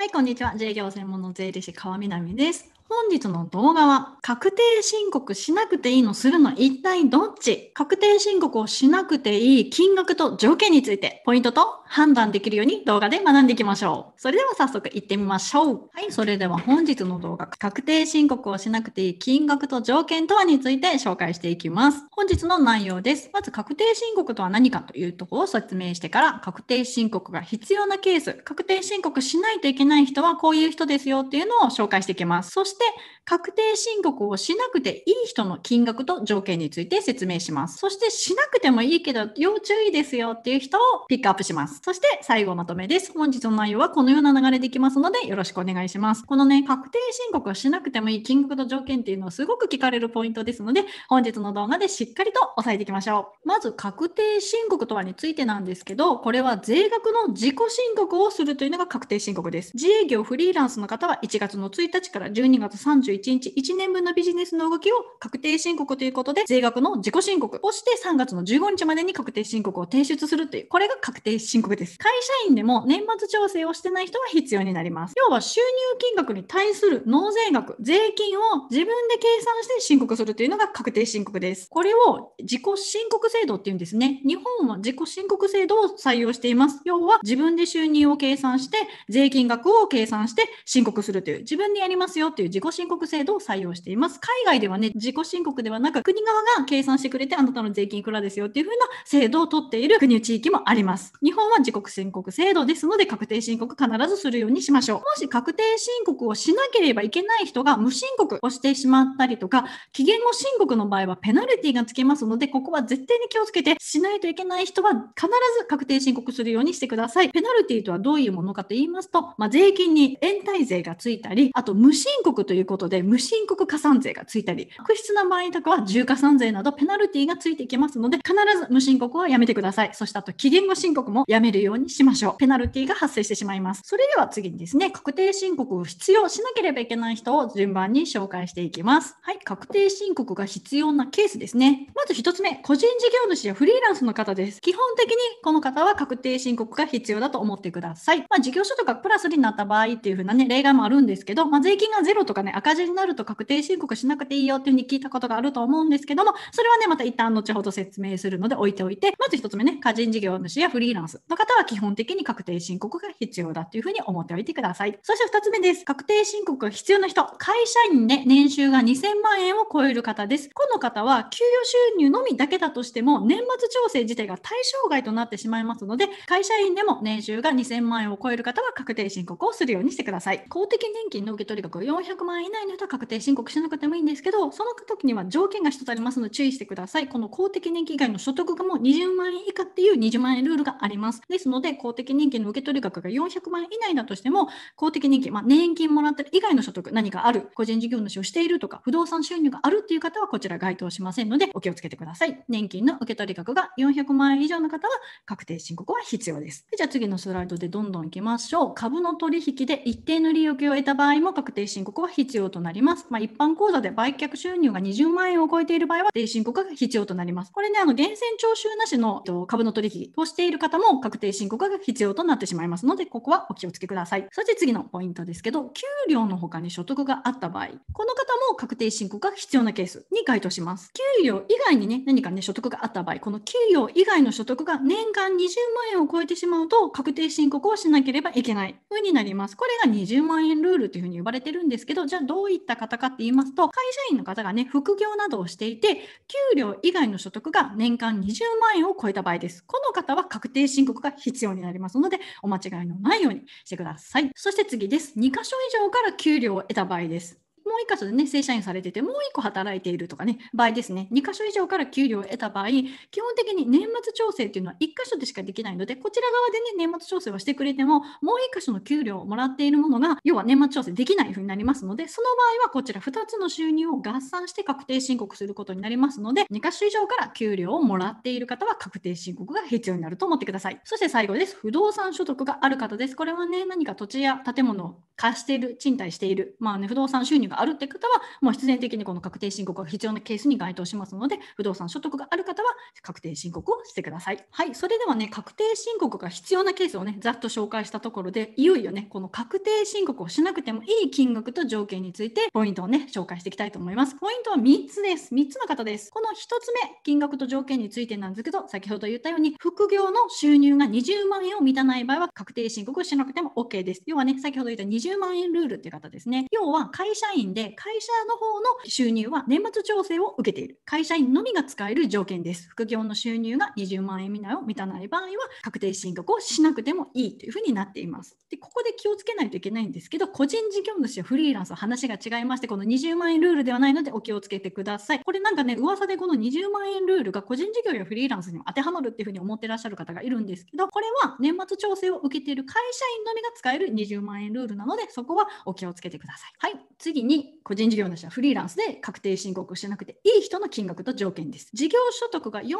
はい、こんにちは。自営業専門の税理士川南です。本日の動画は、確定申告しなくていいのするの一体どっち確定申告をしなくていい金額と条件について、ポイントと判断できるように動画で学んでいきましょう。それでは早速行ってみましょう。はい、それでは本日の動画、確定申告をしなくていい金額と条件とはについて紹介していきます。本日の内容です。まず確定申告とは何かというところを説明してから、確定申告が必要なケース、確定申告しないといけない人はこういう人ですよっていうのを紹介していきます。そしてして確定申告をしなくていい人の金額と条件について説明します。そしてしなくてもいいけど要注意ですよっていう人をピックアップします。そして最後まとめです。本日の内容はこのような流れでいきますのでよろしくお願いします。このね、確定申告をしなくてもいい金額と条件っていうのをすごく聞かれるポイントですので本日の動画でしっかりと押さえていきましょう。まず確定申告とはについてなんですけど、これは税額の自己申告をするというのが確定申告です。自営業フリーランスの方は1月の1日から12月月31日、1年分のビジネスの動きを確定申告ということで、税額の自己申告をして3月の15日までに確定申告を提出するという、これが確定申告です。会社員でも年末調整をしてない人は必要になります。要は収入金額に対する納税額、税金を自分で計算して申告するというのが確定申告です。これを自己申告制度っていうんですね。日本は自己申告制度を採用しています。要は自分で収入を計算して、税金額を計算して申告するという、自分でやりますよという自自己申告制度を採用しています。海外ではね、自己申告ではなく、国側が計算してくれて、あなたの税金いくらですよっていうふうな制度を取っている国地域もあります。日本は自己申告制度ですので、確定申告必ずするようにしましょう。もし確定申告をしなければいけない人が無申告をしてしまったりとか、期限後申告の場合はペナルティがつきますので、ここは絶対に気をつけて、しないといけない人は必ず確定申告するようにしてください。ペナルティとはどういうものかと言いますと、まあ、税金に延滞税がついたり、あと無申告とということで、無申告加算税がついたり、悪質な場合には重加算税などペナルティがついていきますので、必ず無申告はやめてください。そしてあと、期限後申告もやめるようにしましょう。ペナルティが発生してしまいます。それでは次にですね、確定申告を必要しなければいけない人を順番に紹介していきます。はい、確定申告が必要なケースですね。まず1つ目、個人事業主やフリーランスの方です。基本的にこの方は確定申告が必要だと思ってください。まあ、事業所とかプラスになった場合っていう風なね、例外もあるんですけど、まあ、税金がゼロとかかね、赤字になると確定申告しなくていいよっていうふうに聞いたことがあると思うんですけども、それはね、また一旦後ほど説明するので置いておいて、まず1つ目ね、個人事業主やフリーランスの方は基本的に確定申告が必要だっていうふうに思っておいてください。そして2つ目です。確定申告が必要な人、会社員で、年収が2000万円を超える方です。この方は給与収入のみだけだとしても、年末調整自体が対象外となってしまいますので、会社員でも年収が2000万円を超える方は確定申告をするようにしてください。公的年金の受け取り額400万円以内の人は確定申告しなくてもいいんですけど、その時には条件が1つありますので注意してください。この公的年金以外の所得がもう20万円以下っていう20万円ルールがあります。ですので、公的年金の受け取り額が400万円以内だとしても、公的年金、まあ、年金もらってる以外の所得、何かある、個人事業主をしているとか、不動産収入があるっていう方はこちら該当しませんので、お気をつけてください。年金の受け取り額が400万円以上の方は確定申告は必要です。でじゃあ次のスライドでどんどんいきましょう。株の取引で一定の利益を得た場合も確定申告は必要となります。まあ、一般口座で売却収入が20万円を超えている場合は、税申告が必要となります。これね、あの、源泉徴収なしの株の取引をしている方も確定申告が必要となってしまいますので、ここはお気をつけください。そして次のポイントですけど、給料の他に所得があった場合、この方も確定申告が必要なケースに該当します。給料以外にね、何かね、所得があった場合、この給料以外の所得が年間20万円を超えてしまうと、確定申告をしなければいけない風になります。これが20万円ルールというふうに呼ばれてるんですけど、ど、じゃあどういった方かって言いますと、会社員の方がね、副業などをしていて、給料以外の所得が年間20万円を超えた場合です。この方は確定申告が必要になりますので、お間違いのないようにしてください。そして次です。2箇所以上から給料を得た場合です。もう1箇所でね、正社員されてて、もう1個働いているとかね、場合ですね、2箇所以上から給料を得た場合、基本的に年末調整っていうのは1箇所でしかできないので、こちら側でね、年末調整はしてくれても、もう1箇所の給料をもらっているものが、要は年末調整できないふうになりますので、その場合はこちら2つの収入を合算して確定申告することになりますので、2箇所以上から給料をもらっている方は確定申告が必要になると思ってください。そして最後です。不動産所得がある方です。これはね、何か土地や建物を貸している、賃貸している、まあね、不動産収入ががあるって方は、もう必然的にこの確定申告が必要なケースに該当しますので、不動産所得がある方は確定申告をしてください。はい、それではね、確定申告が必要なケースをね、ざっと紹介したところで、いよいよね、この確定申告をしなくてもいい金額と条件について、ポイントをね、紹介していきたいと思います。ポイントは3つです。3つの方です。この1つ目、金額と条件についてなんですけど、先ほど言ったように、副業の収入が20万円を満たない場合は、確定申告をしなくても OK です。要はね、先ほど言った20万円ルールっていう方ですね。要は、会社員員で会社の方の収入は年末調整を受けている会社員のみが使える条件です副業の収入が20万円未満を満たない場合は確定申告をしなくてもいいというふうになっていますでここで気をつけないといけないんですけど個人事業主やフリーランスは話が違いましてこの20万円ルールではないのでお気をつけてくださいこれなんかね噂でこの20万円ルールが個人事業やフリーランスにも当てはまるっていうふうに思ってらっしゃる方がいるんですけどこれは年末調整を受けている会社員のみが使える20万円ルールなのでそこはお気をつけてくださいはい次に個人事業主はフリーランスで確定申告をしてなくていい人の金額と条件です。事業所得が48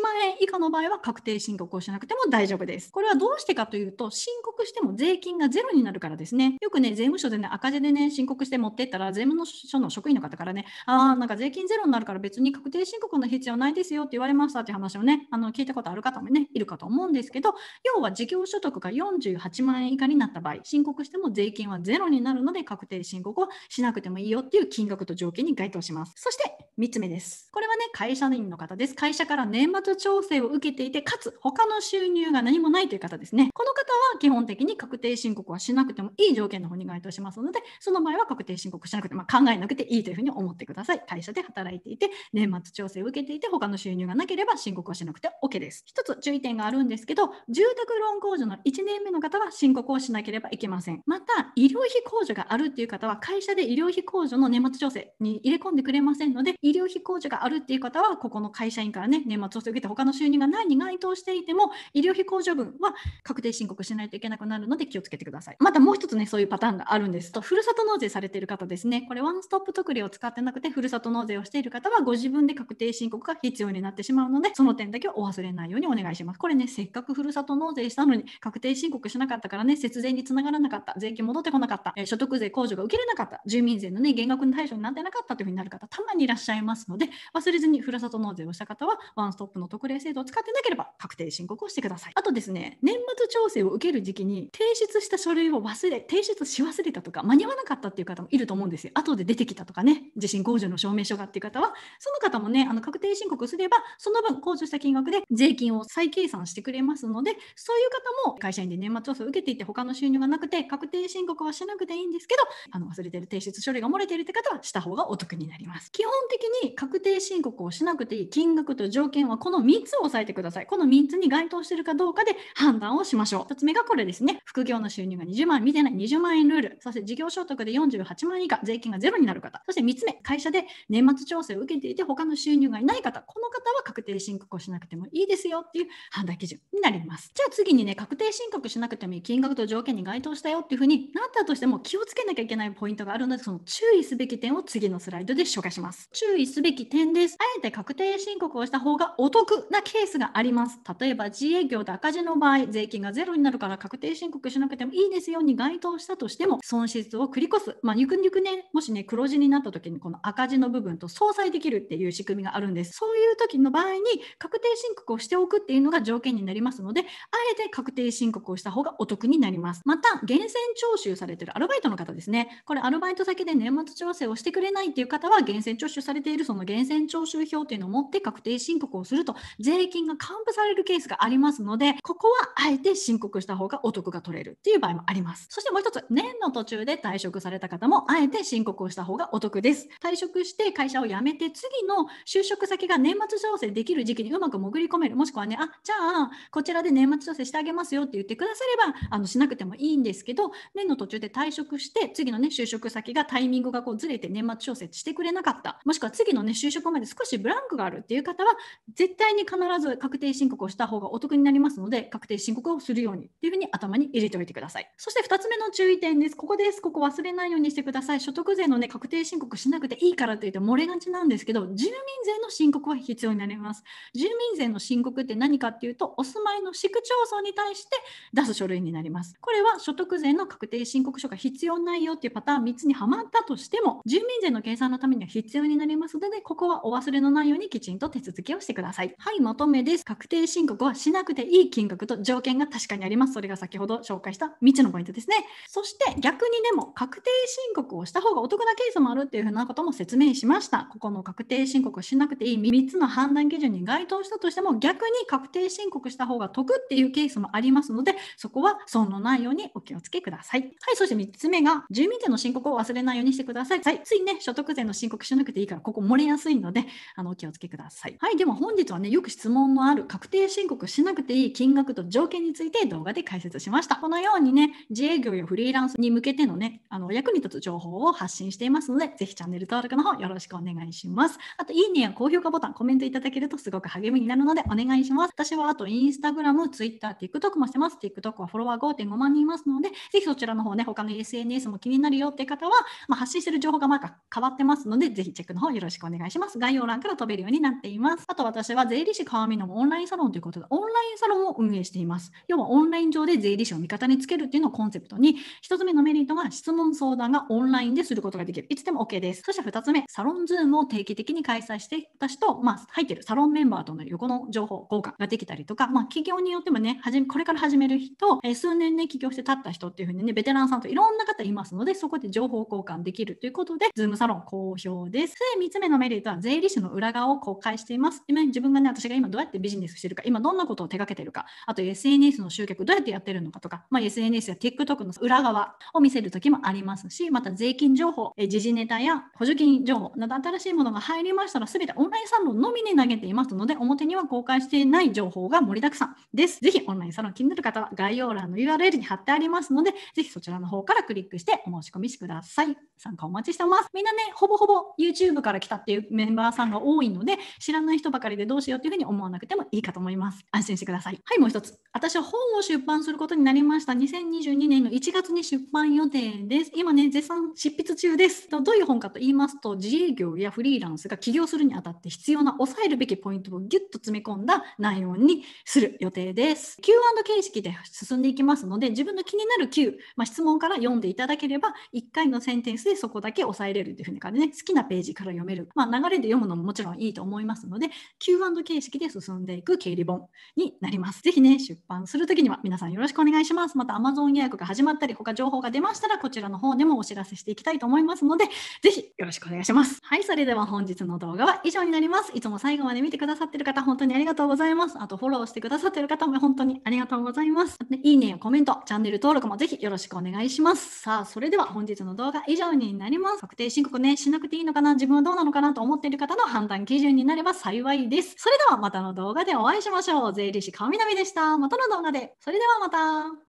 万円以下の場合は確定申告をしなくても大丈夫です。これはどうしてかというと申告しても税金がゼロになるからですね。よくね、税務署でね、赤字でね、申告して持ってったら税務署の職員の方からね、ああ、なんか税金ゼロになるから別に確定申告の必要ないですよって言われましたって話をね、あの聞いたことある方もね、いるかと思うんですけど、要は事業所得が48万円以下になった場合、申告しても税金はゼロになるので確定申告をしななくてもいいよっていう金額と条件に該当します。そして3つ目です。これはね、会社員の方です。会社から年末調整を受けていて、かつ他の収入が何もないという方ですね。この方は基本的に確定申告はしなくてもいい条件の方に該当しますので、その場合は確定申告しなくて、まあ、考えなくていいというふうに思ってください。会社で働いていて、年末調整を受けていて、他の収入がなければ申告はしなくて OK です。一つ注意点があるんですけど、住宅ローン控除の1年目の方は申告をしなければいけません。また、医療費控除があるっていう方は、会社で医療費控除の年末調整に入れ込んでくれませんので、医療費控除があるっていう方は、ここの会社員からね、年末調整を受けて他の収入がないに該当していても、医療費控除分は確定申告しないといけなくなるので気をつけてください。またもう一つね、そういうパターンがあるんですと、ふるさと納税されている方ですね、これワンストップ特例を使ってなくて、ふるさと納税をしている方は、ご自分で確定申告が必要になってしまうので、その点だけはお忘れないようにお願いします。これね、せっかくふるさと納税したのに、確定申告しなかったからね、節税につながらなかった、税金戻ってこなかった、所得税控除が受けれなかった、住民民税の、ね、減額の対象になってなかったというふうになる方たまにいらっしゃいますので忘れずにふるさと納税をした方はワンストップの特例制度を使ってなければ確定申告をしてくださいあとですね年末調整を受ける時期に提出した書類を忘れ提出し忘れたとか間に合わなかったっていう方もいると思うんですよ後で出てきたとかね地震控除の証明書がっていう方はその方もねあの確定申告すればその分控除した金額で税金を再計算してくれますのでそういう方も会社員で年末調整を受けていて他の収入がなくて確定申告はしなくていいんですけどあの忘れてる提出書類が漏れているって方はした方がお得になります。基本的に確定申告をしなくていい金額と条件はこの3つを押さえてください。この3つに該当しているかどうかで判断をしましょう。1つ目がこれですね。副業の収入が20万見てない20万円ルール。そして事業所得で48万以下、税金がゼロになる方。そして3つ目、会社で年末調整を受けていて他の収入がいない方。この方は確定申告をしなくてもいいですよっていう判断基準になります。じゃあ次にね、確定申告しなくてもいい金額と条件に該当したよっていうふうになったとしても気をつけなきゃいけないポイントがあるのでその注意すべき点を次のスライドで紹介します。注意すべき点です。あえて確定申告をした方がお得なケースがあります。例えば、自営業で赤字の場合、税金がゼロになるから確定申告しなくてもいいですよに該当したとしても、損失を繰り越す。まあ、ゆくゆくね、もしね、黒字になった時に、この赤字の部分と相殺できるっていう仕組みがあるんです。そういう時の場合に、確定申告をしておくっていうのが条件になりますので、あえて確定申告をした方がお得になります。また、源泉徴収されてるアルバイトの方ですね。これ、アルバイトだけで年末調整をしてくれないっていう方は、源泉徴収されているその源泉徴収票というのを持って確定申告をすると、税金が還付されるケースがありますので、ここはあえて申告した方がお得が取れるという場合もあります。そしてもう一つ、年の途中で退職された方も、あえて申告をした方がお得です。退職して会社を辞めて、次の就職先が年末調整できる時期にうまく潜り込める、もしくはね、あじゃあ、こちらで年末調整してあげますよって言ってくだされば、あのしなくてもいいんですけど、年の途中で退職して、次のね、就職先がタイミングがこうずれて年末調整してくれなかった、もしくは次の、ね、就職まで少しブランクがあるっていう方は、絶対に必ず確定申告をした方がお得になりますので、確定申告をするようにっていうふうに頭に入れておいてください。そして2つ目の注意点です。ここです。ここ忘れないようにしてください。所得税の、ね、確定申告しなくていいからというと漏れがちなんですけど、住民税の申告は必要になります。住民税の申告って何かっていうと、お住まいの市区町村に対して出す書類になります。これは所得税の確定申告書が必要ないよっていうパターン3つにはまったとしても住民税の計算のためには必要になりますのでここはお忘れのないようにきちんと手続きをしてくださいはいまとめです確定申告はしなくていい金額と条件が確かにありますそれが先ほど紹介した3つのポイントですねそして逆にでも確定申告をした方がお得なケースもあるっていうふうなことも説明しましたここの確定申告をしなくていい3つの判断基準に該当したとしても逆に確定申告した方が得っていうケースもありますのでそこは損のないようにお気をつけくださいはいそして3つ目が住民税の申告を忘れれないようにしてください。はい、ついね、所得税の申告しなくていいから、ここ漏れやすいので、あの、お気をつけください。はい、では本日はね、よく質問のある確定申告しなくていい金額と条件について動画で解説しました。このようにね、自営業やフリーランスに向けてのね、あの、役に立つ情報を発信していますので、ぜひチャンネル登録の方よろしくお願いします。あと、いいねや高評価ボタン、コメントいただけるとすごく励みになるので、お願いします。私はあと、インスタグラム、ツイッター、TikTok もしてます。TikTok はフォロワー5.5万人いますので、ぜひそちらの方ね、他の SNS も気になるよって方は、まあ、発信している情報がまだ変わってますので、ぜひチェックの方よろしくお願いします。概要欄から飛べるようになっています。あと私は税理士川見のオンラインサロンということで、オンラインサロンを運営しています。要はオンライン上で税理士を味方につけるっていうのをコンセプトに、1つ目のメリットが質問相談がオンラインですることができる。いつでも OK です。そして2つ目、サロンズームを定期的に開催して、私と、まあ、入ってるサロンメンバーとの横の情報交換ができたりとか、まあ、企業によってもね、始めこれから始める人、え数年ね、起業して立った人っていうふうにね、ベテランさんといろんな方いますので、そこで情報交交換できるということで、Zoom サロン好評です。で、3つ目のメリットは税理士の裏側を公開しています。今自分がね、私が今どうやってビジネスしてるか、今どんなことを手掛けてるか、あと SNS の集客どうやってやってるのかとか、まあ、SNS や TikTok の裏側を見せる時もありますし、また税金情報、時事ネタや補助金情報など新しいものが入りましたら、全てオンラインサロンのみに投げていますので、表には公開していない情報が盛りだくさんです。ぜひオンラインサロン気になる方は概要欄の URL に貼ってありますので、ぜひそちらの方からクリックしてお申し込みしてください。い。参加お待ちしてます。みんなね、ほぼほぼ YouTube から来たっていうメンバーさんが多いので、知らない人ばかりでどうしようっていうふうに思わなくてもいいかと思います。安心してください。はい、もう一つ。私は本を出版することになりました。2022年の1月に出版予定です。今ね、絶賛執筆中です。どういう本かと言いますと、自営業やフリーランスが起業するにあたって必要な抑えるべきポイントをギュッと詰め込んだ内容にする予定です。Q&A 形式で進んでいきますので、自分の気になる Q、まあ、質問から読んでいただければ、1回のセンテンスでそこだけ抑えれるっていうふうな感じね、好きなページから読める、まあ、流れで読むのももちろんいいと思いますので Q&A 形式で進んでいく経理本になります。ぜひね出版するときには皆さんよろしくお願いします。また Amazon 予約が始まったり他情報が出ましたらこちらの方でもお知らせしていきたいと思いますのでぜひよろしくお願いします。はいそれでは本日の動画は以上になります。いつも最後まで見てくださってる方本当にありがとうございます。あとフォローしてくださってる方も本当にありがとうございます。いいねやコメントチャンネル登録もぜひよろしくお願いします。さあそれでは本日の動画が以上になります。確定申告ね、しなくていいのかな、自分はどうなのかなと思っている方の判断基準になれば幸いです。それではまたの動画でお会いしましょう。税理士顔みなみでした。またの動画で。それではまた。